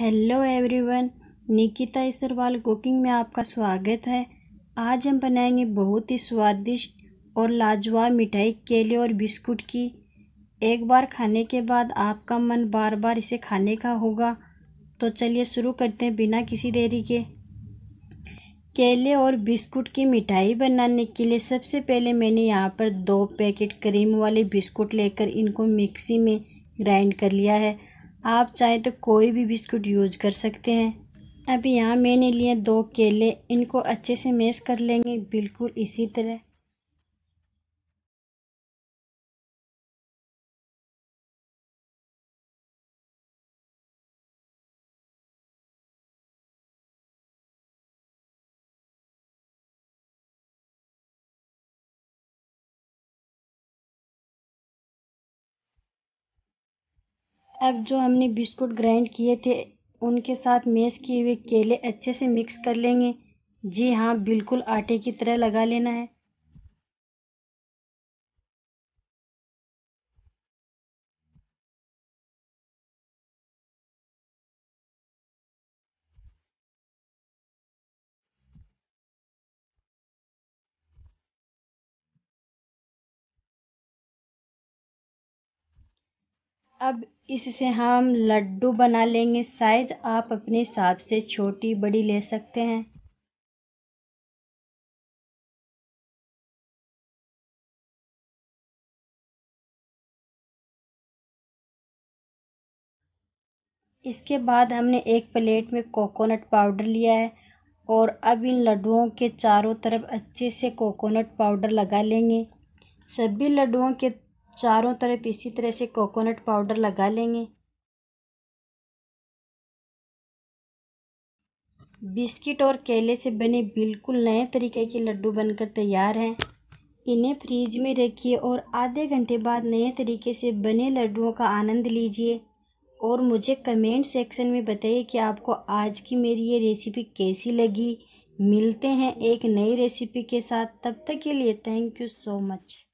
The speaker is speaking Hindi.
hello everyone Nikita Isarwal cooking में आपका स्वागत है आज हम बनाएंगे बहुत ही स्वादिष्ट और लाजवाब मिठाई केले और बिस्कुट की एक बार खाने के बाद आपका मन बार बार इसे खाने का होगा तो चलिए शुरू करते हैं बिना किसी देरी के केले और बिस्कुट की मिठाई बनाने के लिए सबसे पहले मैंने यहाँ पर दो पैकेट क्रीम वाले बिस्कुट लेकर इनको मिक्सी में ग्राइंड कर लिया है आप चाहे तो कोई भी बिस्कुट यूज कर सकते हैं अभी यहाँ मैंने लिए दो केले इनको अच्छे से मेस कर लेंगे बिल्कुल इसी तरह अब जो हमने बिस्कुट ग्राइंड किए थे उनके साथ मैश किए हुए केले अच्छे से मिक्स कर लेंगे जी हाँ बिल्कुल आटे की तरह लगा लेना है अब इससे हम लड्डू बना लेंगे साइज आप अपने हिसाब से छोटी बड़ी ले सकते हैं इसके बाद हमने एक प्लेट में कोकोनट पाउडर लिया है और अब इन लड्डुओं के चारों तरफ अच्छे से कोकोनट पाउडर लगा लेंगे सभी लड्डुओं के चारों तरफ इसी तरह से कोकोनट पाउडर लगा लेंगे बिस्किट और केले से बने बिल्कुल नए तरीके के लड्डू बनकर तैयार हैं इन्हें फ्रीज में रखिए और आधे घंटे बाद नए तरीके से बने लड्डुओं का आनंद लीजिए और मुझे कमेंट सेक्शन में बताइए कि आपको आज की मेरी ये रेसिपी कैसी लगी मिलते हैं एक नई रेसिपी के साथ तब तक के लिए थैंक यू सो मच